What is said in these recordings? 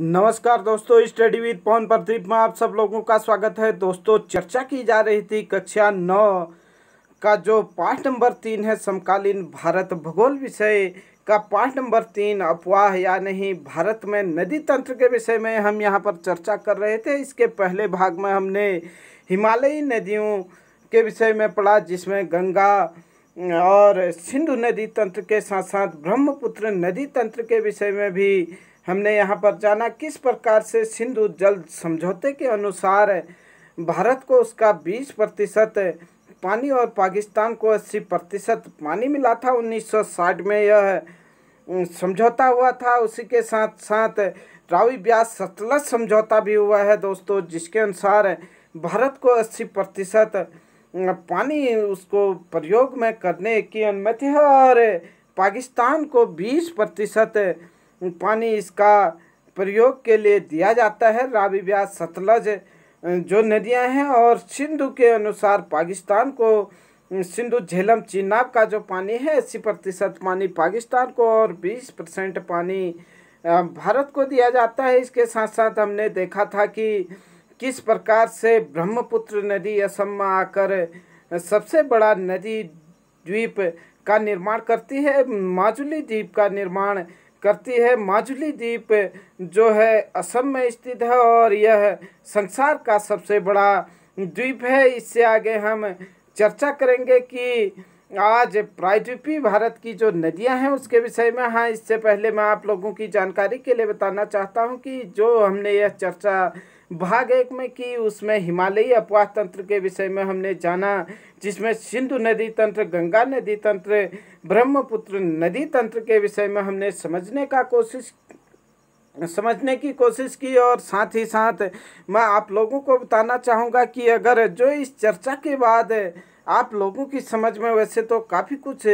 नमस्कार दोस्तों study with पवन प्रदीप में आप सब लोगों का स्वागत है दोस्तों चर्चा की जा रही थी कक्षा नौ का जो पाठ नंबर तीन है समकालीन भारत भूगोल विषय का पाठ नंबर तीन अफवाह या नहीं भारत में नदी तंत्र के विषय में हम यहाँ पर चर्चा कर रहे थे इसके पहले भाग में हमने हिमालयी नदियों के विषय में पढ़ा जिसमें गंगा और सिंधु नदी तंत्र के साथ साथ ब्रह्मपुत्र नदी तंत्र के विषय में भी हमने यहाँ पर जाना किस प्रकार से सिंधु जल समझौते के अनुसार भारत को उसका बीस प्रतिशत पानी और पाकिस्तान को अस्सी प्रतिशत पानी मिला था 1960 में यह समझौता हुआ था उसी के साथ साथ रावी ब्यास सतलज समझौता भी हुआ है दोस्तों जिसके अनुसार भारत को अस्सी प्रतिशत पानी उसको प्रयोग में करने की अनुमति है और पाकिस्तान को बीस प्रतिशत पानी इसका प्रयोग के लिए दिया जाता है रावी ब्यास सतलज जो नदियां हैं और सिंधु के अनुसार पाकिस्तान को सिंधु झेलम चिनाब का जो पानी है अस्सी प्रतिशत पानी पाकिस्तान को और बीस परसेंट पानी भारत को दिया जाता है इसके साथ साथ हमने देखा था कि किस प्रकार से ब्रह्मपुत्र नदी असम में आकर सबसे बड़ा नदी द्वीप का निर्माण करती है माजुली द्वीप का निर्माण करती है माजुली द्वीप जो है असम में स्थित है और यह संसार का सबसे बड़ा द्वीप है इससे आगे हम चर्चा करेंगे कि आज प्रायद्वीपी भारत की जो नदियां हैं उसके विषय में हाँ इससे पहले मैं आप लोगों की जानकारी के लिए बताना चाहता हूँ कि जो हमने यह चर्चा भाग एक में कि उसमें हिमालयी अपवाह तंत्र के विषय में हमने जाना जिसमें सिंधु नदी तंत्र गंगा नदी तंत्र ब्रह्मपुत्र नदी तंत्र के विषय में हमने समझने का कोशिश समझने की कोशिश की और साथ ही साथ मैं आप लोगों को बताना चाहूँगा कि अगर जो इस चर्चा के बाद आप लोगों की समझ में वैसे तो काफ़ी कुछ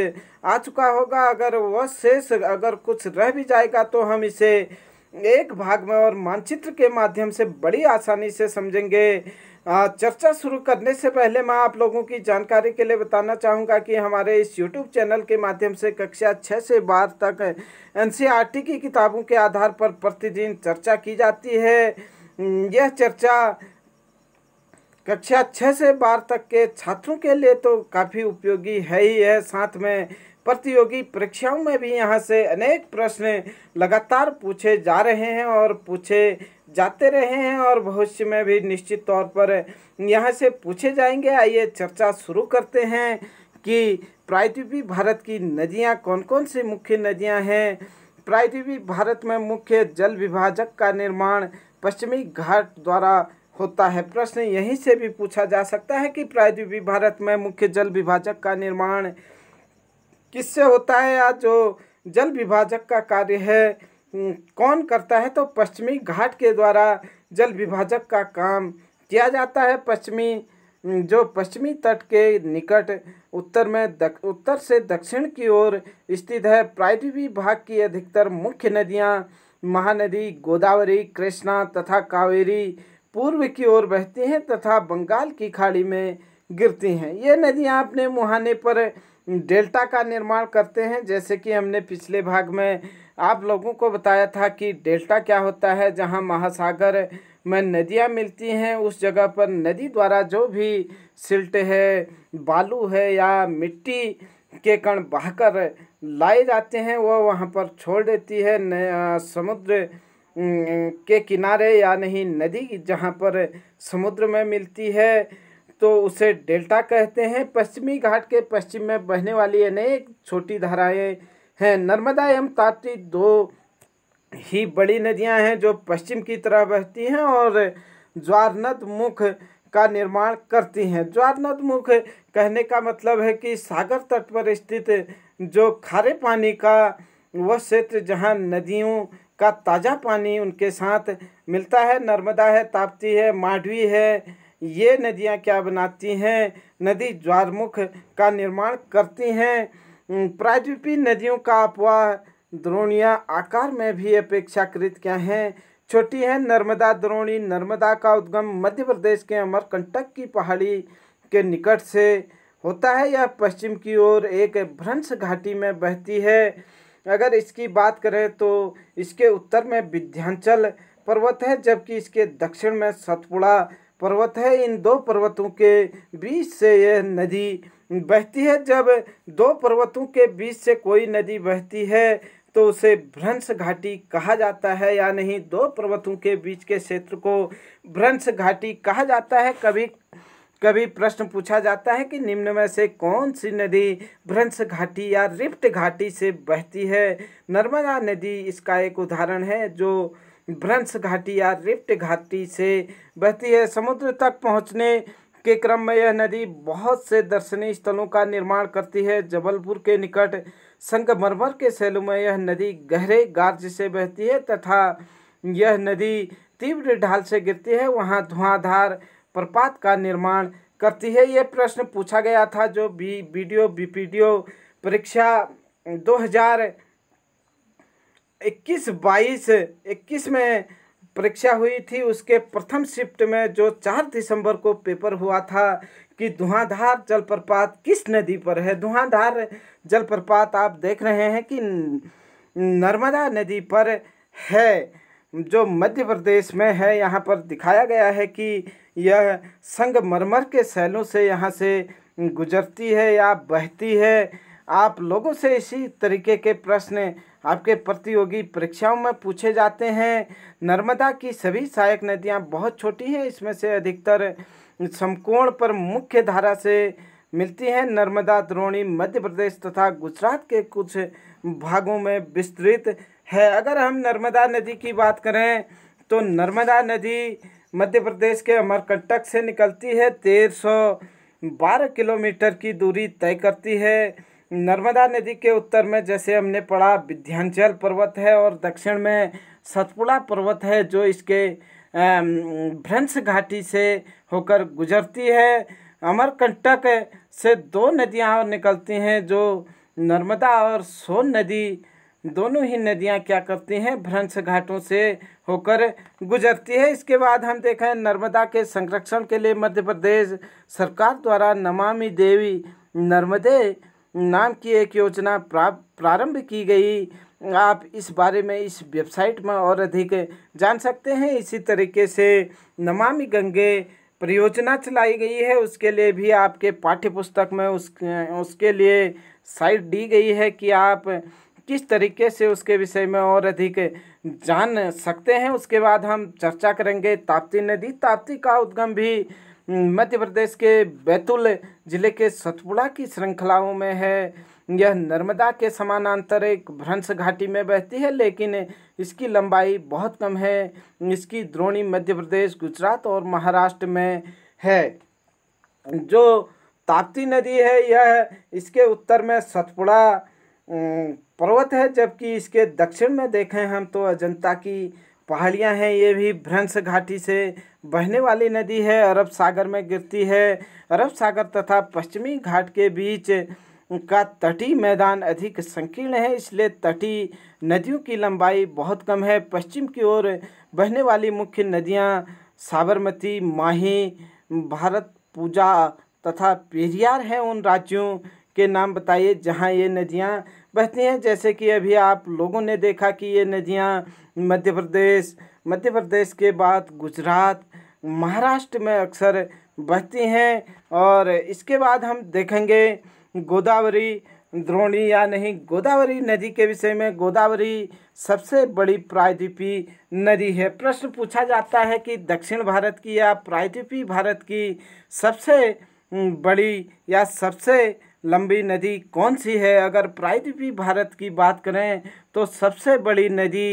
आ चुका होगा अगर वह शेष अगर कुछ रह भी जाएगा तो हम इसे एक भाग में और मानचित्र के माध्यम से बड़ी आसानी से समझेंगे चर्चा शुरू करने से पहले मैं आप लोगों की जानकारी के लिए बताना चाहूँगा कि हमारे इस यूट्यूब चैनल के माध्यम से कक्षा छः से बारह तक एन e की किताबों के आधार पर प्रतिदिन चर्चा की जाती है यह चर्चा कक्षा छः से बारह तक के छात्रों के लिए तो काफ़ी उपयोगी है ही है साथ में प्रतियोगी परीक्षाओं में भी यहाँ से अनेक प्रश्न लगातार पूछे जा रहे हैं और पूछे जाते रहे हैं और भविष्य में भी निश्चित तौर पर यहाँ से पूछे जाएंगे आइए चर्चा शुरू करते हैं कि प्रायद्वीपी भारत की नदियाँ कौन कौन सी मुख्य नदियाँ हैं प्रायद्वीपी भारत में मुख्य जल विभाजक का निर्माण पश्चिमी घाट द्वारा होता है प्रश्न यहीं से भी पूछा जा सकता है कि प्रायद्वीपी भारत में मुख्य जल विभाजक का निर्माण किससे होता है या जो जल विभाजक का कार्य है कौन करता है तो पश्चिमी घाट के द्वारा जल विभाजक का काम किया जाता है पश्चिमी जो पश्चिमी तट के निकट उत्तर में दक, उत्तर से दक्षिण की ओर स्थित है प्रायद्वीपी भाग की अधिकतर मुख्य नदियाँ महानदी गोदावरी कृष्णा तथा कावेरी पूर्व की ओर बहती हैं तथा बंगाल की खाड़ी में गिरती हैं ये नदियाँ अपने मुहाने पर डेल्टा का निर्माण करते हैं जैसे कि हमने पिछले भाग में आप लोगों को बताया था कि डेल्टा क्या होता है जहां महासागर में नदियां मिलती हैं उस जगह पर नदी द्वारा जो भी सिल्ट है बालू है या मिट्टी के कण बहकर लाए जाते हैं वह वहाँ पर छोड़ देती है न, समुद्र के किनारे या नहीं नदी जहाँ पर समुद्र में मिलती है तो उसे डेल्टा कहते हैं पश्चिमी घाट के पश्चिम में बहने वाली अनेक छोटी धाराएं हैं नर्मदा एवं ताप्ती दो ही बड़ी नदियां हैं जो पश्चिम की तरफ बहती हैं और ज्वारनद मुख का निर्माण करती हैं ज्वारनद मुख कहने का मतलब है कि सागर तट पर स्थित जो खारे पानी का वह क्षेत्र जहाँ नदियों का ताज़ा पानी उनके साथ मिलता है नर्मदा है ताप्ती है माडवी है ये नदियाँ क्या बनाती हैं नदी ज्वारमुख का निर्माण करती हैं प्रायद्वीपी नदियों का अपवाह द्रोणिया आकार में भी अपेक्षाकृत क्या हैं छोटी है नर्मदा द्रोणी नर्मदा का उद्गम मध्य प्रदेश के अमरकंटक की पहाड़ी के निकट से होता है यह पश्चिम की ओर एक भ्रंश घाटी में बहती है अगर इसकी बात करें तो इसके उत्तर में विध्यांचल पर्वत है जबकि इसके दक्षिण में सतपुड़ा पर्वत है इन दो पर्वतों के बीच से यह नदी बहती है जब दो पर्वतों के बीच से कोई नदी बहती है तो उसे भ्रंश घाटी कहा जाता है या नहीं दो पर्वतों के बीच के क्षेत्र को भ्रंश घाटी कहा जाता है कभी कभी प्रश्न पूछा जाता है कि निम्न में से कौन सी नदी भ्रंश घाटी या रिफ्ट घाटी से बहती है नर्मदा नदी इसका एक उदाहरण है जो भ्रंश घाटी या रिफ्ट घाटी से बहती है समुद्र तक पहुंचने के क्रम में यह नदी बहुत से दर्शनीय स्थलों का निर्माण करती है जबलपुर के निकट संगमरमर के सैलू में यह नदी गहरे गार्ज से बहती है तथा यह नदी तीव्र ढाल से गिरती है वहाँ धुआंधार प्रपात का निर्माण करती है यह प्रश्न पूछा गया था जो बी वीडियो बीपीडीओ परीक्षा 2000 इक्कीस बाईस इक्कीस में परीक्षा हुई थी उसके प्रथम शिफ्ट में जो चार दिसंबर को पेपर हुआ था कि धुआंधार जलप्रपात किस नदी पर है धुआंधार जलप्रपात आप देख रहे हैं कि नर्मदा नदी पर है जो मध्य प्रदेश में है यहाँ पर दिखाया गया है कि यह संगमरमर के सैलों से यहाँ से गुजरती है या बहती है आप लोगों से इसी तरीके के प्रश्न आपके प्रतियोगी परीक्षाओं में पूछे जाते हैं नर्मदा की सभी सहायक नदियाँ बहुत छोटी हैं इसमें से अधिकतर समकोण पर मुख्य धारा से मिलती हैं नर्मदा द्रोणी मध्य प्रदेश तथा गुजरात के कुछ भागों में विस्तृत है अगर हम नर्मदा नदी की बात करें तो नर्मदा नदी मध्य प्रदेश के अमरकंटक से निकलती है तेरह सौ बारह किलोमीटर की दूरी तय करती है नर्मदा नदी के उत्तर में जैसे हमने पढ़ा विध्यांचल पर्वत है और दक्षिण में सतपुड़ा पर्वत है जो इसके भ्रंश घाटी से होकर गुजरती है अमरकंटक से दो नदियाँ और निकलती हैं जो नर्मदा और सोन नदी दोनों ही नदियाँ क्या करती हैं भ्रंश घाटों से होकर गुजरती है इसके बाद हम देखें नर्मदा के संरक्षण के लिए मध्य प्रदेश सरकार द्वारा नमामि देवी नर्मदे नाम की एक योजना प्रारंभ की गई आप इस बारे में इस वेबसाइट में और अधिक जान सकते हैं इसी तरीके से नमामि गंगे परियोजना चलाई गई है उसके लिए भी आपके पाठ्य पुस्तक में उस उसके लिए साइट दी गई है कि आप किस तरीके से उसके विषय में और अधिक जान सकते हैं उसके बाद हम चर्चा करेंगे ताप्ती नदी ताप्ती का उद्गम भी हम्म, मध्य प्रदेश के बैतूल ज़िले के सतपुड़ा की श्रृंखलाओं में है यह नर्मदा के समानांतर एक भ्रंश घाटी में बहती है लेकिन इसकी लंबाई बहुत कम है इसकी द्रोणी मध्य प्रदेश गुजरात और महाराष्ट्र में है जो ताप्ती नदी है यह इसके उत्तर में सतपुड़ा हम्म, पर्वत है जबकि इसके दक्षिण में देखें हम तो अजंता की पहाड़ियाँ हैं ये भी भ्रंश घाटी से बहने वाली नदी है अरब सागर में गिरती है अरब सागर तथा पश्चिमी घाट के बीच का तटीय मैदान अधिक संकीर्ण है इसलिए तटीय नदियों की लंबाई बहुत कम है पश्चिम की ओर बहने वाली मुख्य नदियाँ साबरमती माही भारत पूजा तथा पेरियार हैं उन राज्यों के नाम बताइए जहाँ ये नदियाँ बहती हैं जैसे कि अभी आप लोगों ने देखा कि ये नदियाँ मध्य प्रदेश मध्य प्रदेश के बाद गुजरात महाराष्ट्र में अक्सर बहती हैं और इसके बाद हम देखेंगे गोदावरी द्रोणी या नहीं गोदावरी नदी के विषय में गोदावरी सबसे बड़ी प्रायद्वीपी नदी है प्रश्न पूछा जाता है कि दक्षिण भारत की या प्रायद्वीपी भारत की सबसे बड़ी या सबसे लंबी नदी कौन सी है अगर प्रायद्वीपी भारत की बात करें तो सबसे बड़ी नदी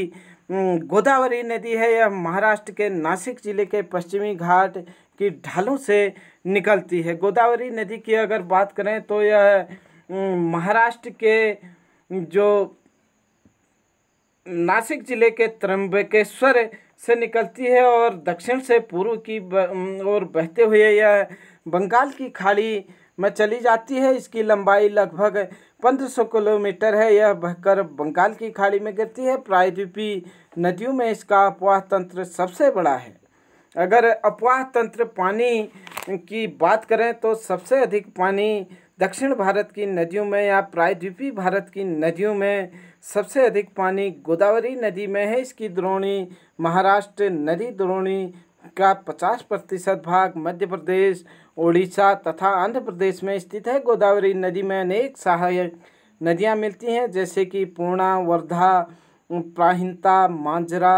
गोदावरी नदी है यह महाराष्ट्र के नासिक जिले के पश्चिमी घाट की ढालों से निकलती है गोदावरी नदी की अगर बात करें तो यह महाराष्ट्र के जो नासिक जिले के त्रंबकेश्वर से निकलती है और दक्षिण से पूर्व की ओर बहते हुए यह बंगाल की खाड़ी में चली जाती है इसकी लंबाई लगभग 1500 किलोमीटर है यह बहकर बंगाल की खाड़ी में गिरती है प्रायद्वीपी नदियों में इसका अपवाह तंत्र सबसे बड़ा है अगर अपवाह तंत्र पानी की बात करें तो सबसे अधिक पानी दक्षिण भारत की नदियों में या प्रायद्वीपीय भारत की नदियों में सबसे अधिक पानी गोदावरी नदी में है इसकी द्रोणी महाराष्ट्र नदी द्रोणी का 50 प्रतिशत भाग मध्य प्रदेश ओडिशा तथा आंध्र प्रदेश में स्थित है गोदावरी नदी में अनेक सहायक नदियाँ मिलती हैं जैसे कि पूर्णा वर्धा प्राहिंता मांजरा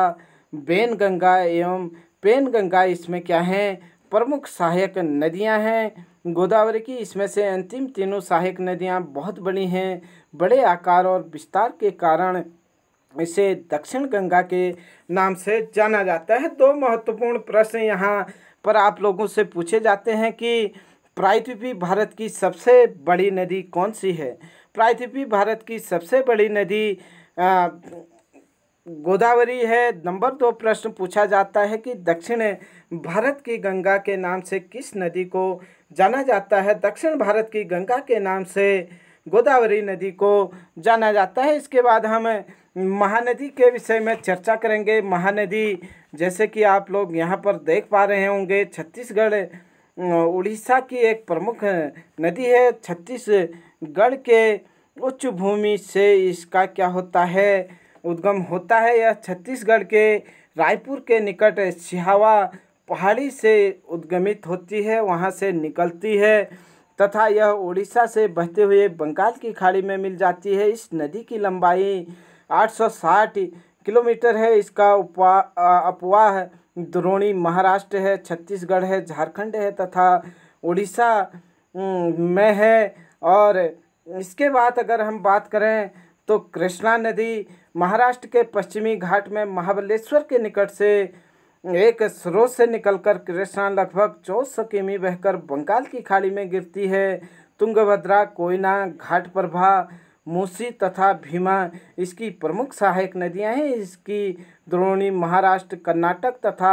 गंगा एवं गंगा इसमें क्या हैं प्रमुख सहायक नदियां हैं गोदावरी की इसमें से अंतिम तीनों सहायक नदियां बहुत बड़ी हैं बड़े आकार और विस्तार के कारण इसे दक्षिण गंगा के नाम से जाना जाता है दो महत्वपूर्ण प्रश्न यहाँ पर आप लोगों से पूछे जाते हैं कि प्रायद्वीपी भारत की सबसे बड़ी नदी कौन सी है प्रायद्वीपी भारत की सबसे बड़ी नदी आ, गोदावरी है नंबर दो प्रश्न पूछा जाता है कि दक्षिण भारत की गंगा के नाम से किस नदी को जाना जाता है दक्षिण भारत की गंगा के नाम से गोदावरी नदी को जाना जाता है इसके बाद हम महानदी के विषय में चर्चा करेंगे महानदी जैसे कि आप लोग यहाँ पर देख पा रहे होंगे छत्तीसगढ़ उड़ीसा की एक प्रमुख नदी है छत्तीसगढ़ के उच्च भूमि से इसका क्या होता है उद्गम होता है यह छत्तीसगढ़ के रायपुर के निकट सिहावा पहाड़ी से उद्गमित होती है वहाँ से निकलती है तथा यह उड़ीसा से बहते हुए बंगाल की खाड़ी में मिल जाती है इस नदी की लंबाई 860 किलोमीटर है इसका उपवा अपवाह द्रोणी महाराष्ट्र है छत्तीसगढ़ है झारखंड है तथा उड़ीसा में है और इसके बाद अगर हम बात करें तो कृष्णा नदी महाराष्ट्र के पश्चिमी घाट में महाबलेश्वर के निकट से एक स्रोत से निकलकर कृष्णा लगभग चौदह किमी बहकर बंगाल की खाड़ी में गिरती है तुंगभद्रा कोयना घाट प्रभा मूसी तथा भीमा इसकी प्रमुख सहायक नदियां हैं इसकी द्रोणी महाराष्ट्र कर्नाटक तथा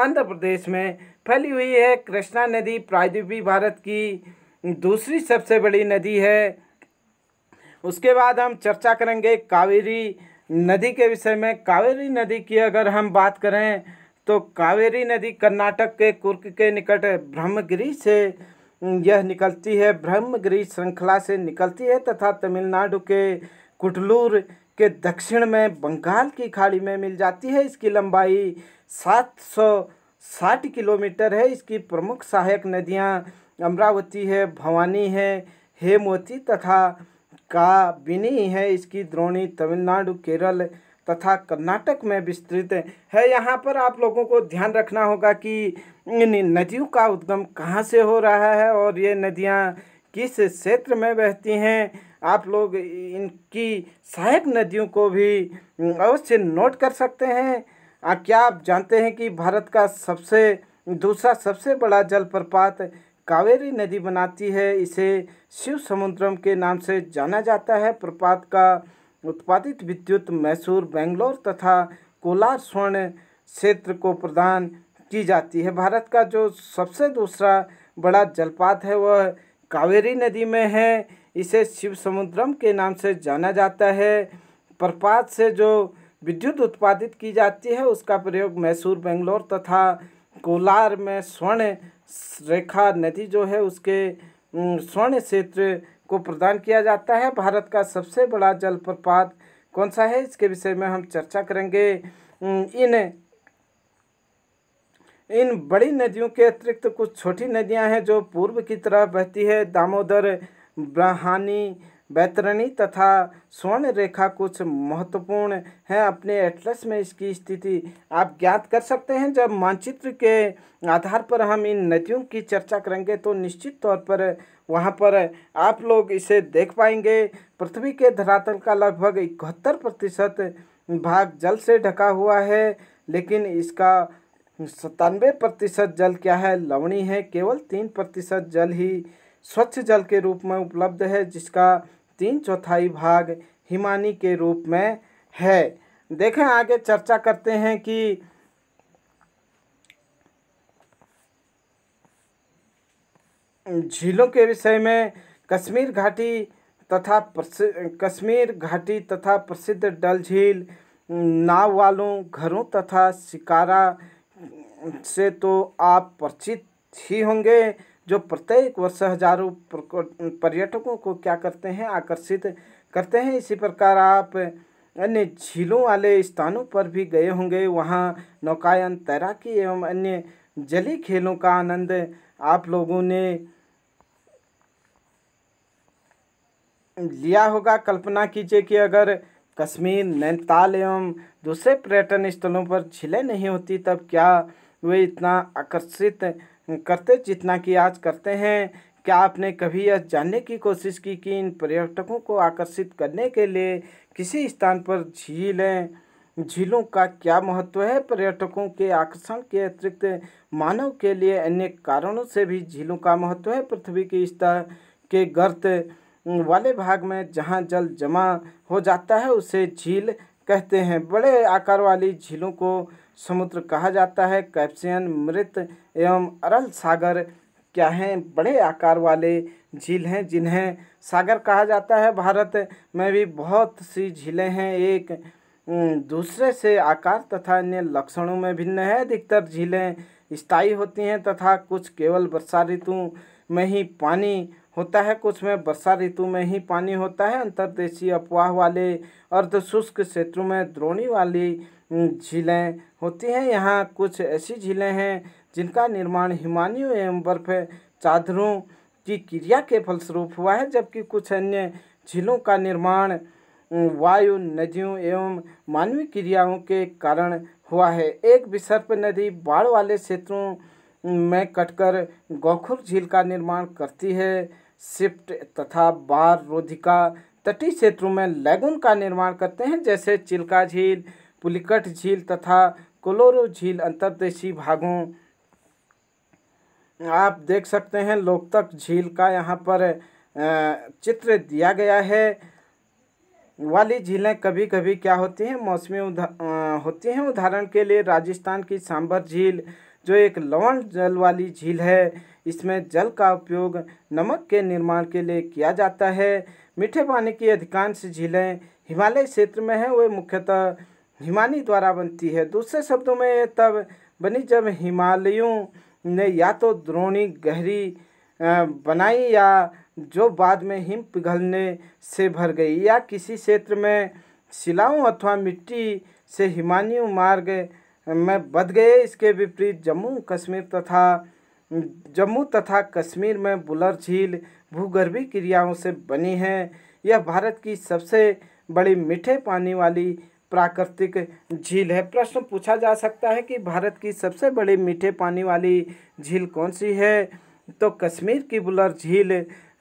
आंध्र प्रदेश में फैली हुई है कृष्णा नदी प्रायद्वीपी भारत की दूसरी सबसे बड़ी नदी है उसके बाद हम चर्चा करेंगे कावेरी नदी के विषय में कावेरी नदी की अगर हम बात करें तो कावेरी नदी कर्नाटक के कुर्क के निकट ब्रह्मगिरी से यह निकलती है ब्रह्मगिरी श्रृंखला से निकलती है तथा तमिलनाडु के कुटलूर के दक्षिण में बंगाल की खाड़ी में मिल जाती है इसकी लंबाई सात सौ साठ किलोमीटर है इसकी प्रमुख सहायक नदियाँ अमरावती है भवानी है हेमवती तथा काबिनी है इसकी द्रोणी तमिलनाडु केरल तथा कर्नाटक में विस्तृत है यहाँ पर आप लोगों को ध्यान रखना होगा कि नदियों का उद्गम कहाँ से हो रहा है और ये नदियाँ किस क्षेत्र में बहती हैं आप लोग इनकी सहायक नदियों को भी अवश्य नोट कर सकते हैं आ, क्या आप जानते हैं कि भारत का सबसे दूसरा सबसे बड़ा जलप्रपात कावेरी नदी बनाती है इसे शिव समुद्रम के नाम से जाना जाता है प्रपात का उत्पादित विद्युत मैसूर बेंगलोर तथा कोलार स्वर्ण क्षेत्र को प्रदान की जाती है भारत का जो सबसे दूसरा बड़ा जलपात है वह कावेरी नदी में है इसे शिव समुद्रम के नाम से जाना जाता है प्रपात से जो विद्युत उत्पादित की जाती है उसका प्रयोग मैसूर बेंगलोर तथा कोलार में स्वर्ण रेखा नदी जो है उसके स्वर्ण क्षेत्र को प्रदान किया जाता है भारत का सबसे बड़ा जलप्रपात कौन सा है इसके विषय में हम चर्चा करेंगे इन इन बड़ी नदियों के अतिरिक्त कुछ छोटी नदियां हैं जो पूर्व की तरह बहती है दामोदर ब्रहानी बैतरणी तथा स्वर्ण रेखा कुछ महत्वपूर्ण हैं अपने एटलस में इसकी स्थिति आप ज्ञात कर सकते हैं जब मानचित्र के आधार पर हम इन नदियों की चर्चा करेंगे तो निश्चित तौर पर वहाँ पर आप लोग इसे देख पाएंगे पृथ्वी के धरातल का लगभग इकहत्तर प्रतिशत भाग जल से ढका हुआ है लेकिन इसका सतानवे प्रतिशत जल क्या है लवणी है केवल तीन प्रतिशत जल ही स्वच्छ जल के रूप में उपलब्ध है जिसका तीन चौथाई भाग हिमानी के रूप में है देखें आगे चर्चा करते हैं कि झीलों के विषय में कश्मीर घाटी तथा कश्मीर घाटी तथा प्रसिद्ध डल झील नाव वालों घरों तथा शिकारा से तो आप परिचित ही होंगे जो प्रत्येक वर्ष हजारों पर्यटकों को क्या करते हैं आकर्षित करते हैं इसी प्रकार आप अन्य झीलों वाले स्थानों पर भी गए होंगे वहाँ नौकायन तैराकी एवं अन्य जली खेलों का आनंद आप लोगों ने लिया होगा कल्पना कीजिए कि अगर कश्मीर नैनीताल एवं दूसरे पर्यटन स्थलों पर झीलें नहीं होती तब क्या वे इतना आकर्षित करते जितना कि आज करते हैं क्या आपने कभी यह जानने की कोशिश की कि इन पर्यटकों को आकर्षित करने के लिए किसी स्थान पर झीलें झीलों का क्या महत्व है पर्यटकों के आकर्षण के अतिरिक्त मानव के लिए अन्य कारणों से भी झीलों का महत्व है पृथ्वी की स्तर के गर्त वाले भाग में जहाँ जल जमा हो जाता है उसे झील कहते हैं बड़े आकार वाली झीलों को समुद्र कहा जाता है कैप्सियन मृत एवं अरल सागर क्या हैं बड़े आकार वाले झील हैं जिन्हें सागर कहा जाता है भारत में भी बहुत सी झीलें हैं एक दूसरे से आकार तथा अन्य लक्षणों में भिन्न है अधिकतर झीलें स्थायी होती हैं तथा कुछ केवल वर्षा ऋतु में ही पानी होता है कुछ में वर्षा ऋतु में ही पानी होता है अंतर्देशीय अपवाह वाले अर्धशुष्क क्षेत्रों में द्रोणी वाली झीलें होती हैं यहाँ कुछ ऐसी झीलें हैं जिनका निर्माण हिमानियों एवं बर्फ चादरों की क्रिया के फलस्वरूप हुआ है जबकि कुछ अन्य झीलों का निर्माण वायु नदियों एवं मानवीय क्रियाओं के कारण हुआ है एक विसर्प नदी बाढ़ वाले क्षेत्रों में कटकर गोखुर झील का निर्माण करती है शिफ्ट तथा बार रोधिका तटीय क्षेत्रों में लैगून का निर्माण करते हैं जैसे चिल्का झील पुलिकट झील तथा कोलोरो झील अंतर्देशीय भागों आप देख सकते हैं लोकतक झील का यहाँ पर चित्र दिया गया है वाली झीलें कभी कभी क्या होती हैं मौसमी उदा होती हैं उदाहरण के लिए राजस्थान की सांबर झील जो एक लवण जल वाली झील है इसमें जल का उपयोग नमक के निर्माण के लिए किया जाता है मीठे पानी की अधिकांश झीलें हिमालय क्षेत्र में हैं वे मुख्यतः हिमानी द्वारा बनती है दूसरे शब्दों में तब बनी जब हिमालयों ने या तो द्रोणी गहरी बनाई या जो बाद में हिम पिघलने से भर गई या किसी क्षेत्र में शिलाओं अथवा मिट्टी से हिमानी मार्ग में बध गए इसके विपरीत जम्मू कश्मीर तथा जम्मू तथा कश्मीर में बुलर झील भूगर्भी क्रियाओं से बनी है यह भारत की सबसे बड़ी मीठे पानी वाली प्राकृतिक झील है प्रश्न पूछा जा सकता है कि भारत की सबसे बड़ी मीठे पानी वाली झील कौन सी है तो कश्मीर की बुलर झील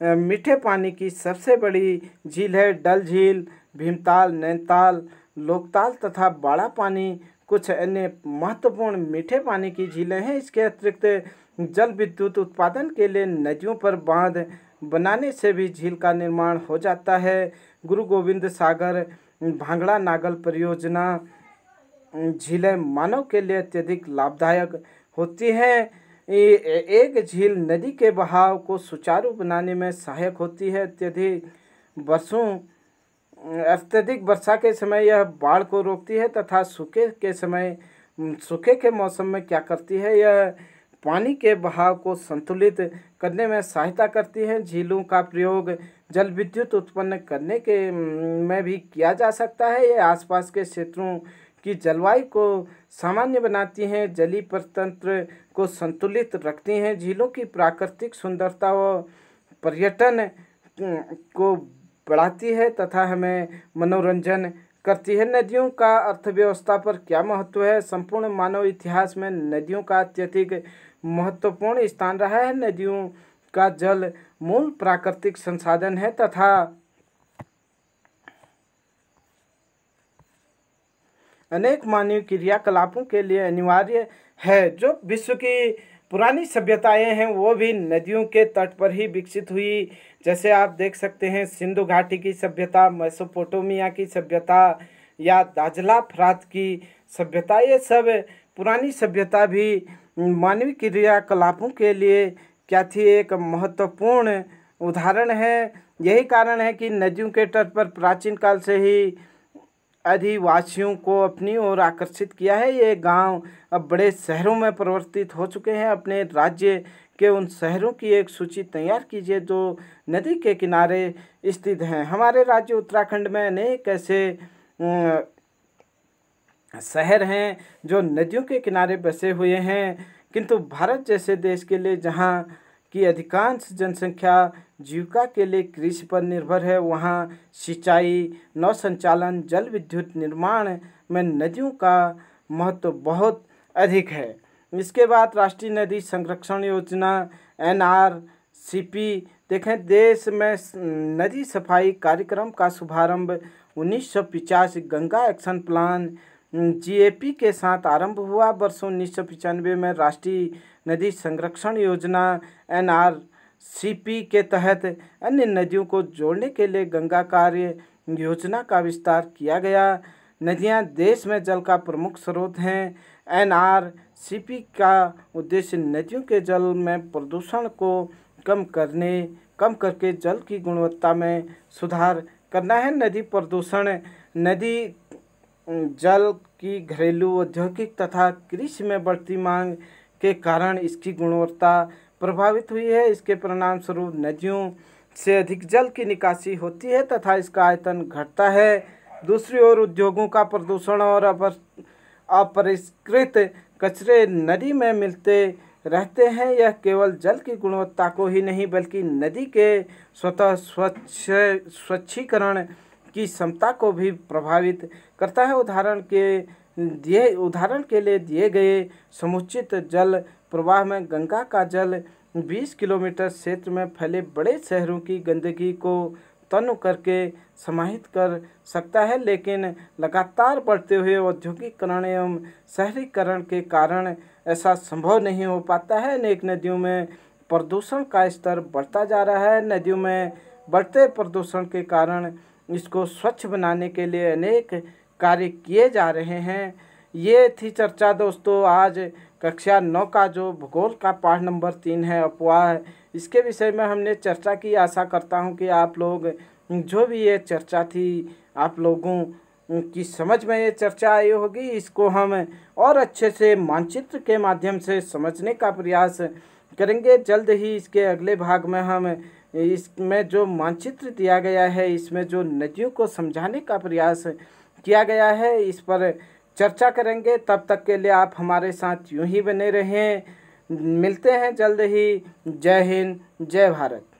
मीठे पानी की सबसे बड़ी झील है डल झील भीमताल नैनीताल लोकताल तथा बाड़ा पानी कुछ अन्य महत्वपूर्ण मीठे पानी की झीलें हैं इसके अतिरिक्त जल विद्युत उत्पादन के लिए नदियों पर बांध बनाने से भी झील का निर्माण हो जाता है गुरु गोविंद सागर भांगड़ा नागल परियोजना झीलें मानव के लिए अत्यधिक लाभदायक होती हैं एक झील नदी के बहाव को सुचारू बनाने में सहायक होती है अत्यधिक वर्षों अत्यधिक वर्षा के समय यह बाढ़ को रोकती है तथा सूखे के समय सूखे के मौसम में क्या करती है यह पानी के बहाव को संतुलित करने में सहायता करती है झीलों का प्रयोग जल विद्युत उत्पन्न करने के में भी किया जा सकता है यह आसपास के क्षेत्रों की जलवायु को सामान्य बनाती हैं जली परतंत्र को संतुलित रखती हैं झीलों की प्राकृतिक सुंदरता व पर्यटन को बढ़ाती है तथा हमें मनोरंजन करती है नदियों का अर्थव्यवस्था पर क्या महत्व है संपूर्ण मानव इतिहास में नदियों का अत्यधिक महत्वपूर्ण स्थान रहा है नदियों का जल मूल प्राकृतिक संसाधन है तथा अनेक मानवीय क्रियाकलापों के लिए अनिवार्य है जो विश्व की पुरानी सभ्यताएं हैं वो भी नदियों के तट पर ही विकसित हुई जैसे आप देख सकते हैं सिंधु घाटी की सभ्यता मैसोपोटोमिया की सभ्यता या दाजला फ्रात की सभ्यता ये सब पुरानी सभ्यता भी मानवीय क्रियाकलापों के लिए क्या थी एक महत्वपूर्ण उदाहरण है यही कारण है कि नदियों के तट पर प्राचीन काल से ही अधिवासियों को अपनी ओर आकर्षित किया है ये गांव अब बड़े शहरों में परिवर्तित हो चुके हैं अपने राज्य के उन शहरों की एक सूची तैयार कीजिए जो नदी के किनारे स्थित हैं हमारे राज्य उत्तराखंड में अनेक ऐसे शहर हैं जो नदियों के किनारे बसे हुए हैं किंतु भारत जैसे देश के लिए जहाँ कि अधिकांश जनसंख्या जीविका के लिए कृषि पर निर्भर है वहाँ सिंचाई नौसंचालन जल विद्युत निर्माण में नदियों का महत्व बहुत अधिक है इसके बाद राष्ट्रीय नदी संरक्षण योजना एन आर सी पी देखें देश में नदी सफाई कार्यक्रम का शुभारंभ उन्नीस गंगा एक्शन प्लान जीएपी के साथ आरंभ हुआ वर्ष उन्नीस में राष्ट्रीय नदी संरक्षण योजना सी पी के तहत अन्य नदियों को जोड़ने के लिए गंगा कार्य योजना का विस्तार किया गया नदियां देश में जल का प्रमुख स्रोत हैं एन पी का उद्देश्य नदियों के जल में प्रदूषण को कम करने कम करके जल की गुणवत्ता में सुधार करना है नदी प्रदूषण नदी जल की घरेलू औद्योगिक तथा कृषि में बढ़ती मांग के कारण इसकी गुणवत्ता प्रभावित हुई है इसके परिणाम स्वरूप नदियों से अधिक जल की निकासी होती है तथा इसका आयतन घटता है दूसरी ओर उद्योगों का प्रदूषण और अपरिष्कृत कचरे नदी में मिलते रहते हैं यह केवल जल की गुणवत्ता को ही नहीं बल्कि नदी के स्वतः स्वच्छ स्वच्छीकरण की क्षमता को भी प्रभावित करता है उदाहरण के दिए उदाहरण के लिए दिए गए समुचित जल प्रवाह में गंगा का जल 20 किलोमीटर क्षेत्र में फैले बड़े शहरों की गंदगी को तनु करके समाहित कर सकता है लेकिन लगातार बढ़ते हुए औद्योगिकरण एवं शहरीकरण के कारण ऐसा संभव नहीं हो पाता है अनेक नदियों में प्रदूषण का स्तर बढ़ता जा रहा है नदियों में बढ़ते प्रदूषण के कारण इसको स्वच्छ बनाने के लिए अनेक कार्य किए जा रहे हैं ये थी चर्चा दोस्तों आज कक्षा नौ का जो भूगोल का पाठ नंबर तीन है अपवाह इसके विषय में हमने चर्चा की आशा करता हूँ कि आप लोग जो भी ये चर्चा थी आप लोगों की समझ में ये चर्चा आई होगी इसको हम और अच्छे से मानचित्र के माध्यम से समझने का प्रयास करेंगे जल्द ही इसके अगले भाग में हम इसमें जो मानचित्र दिया गया है इसमें जो नदियों को समझाने का प्रयास किया गया है इस पर चर्चा करेंगे तब तक के लिए आप हमारे साथ यूं ही बने रहें मिलते हैं जल्द ही जय हिंद जय भारत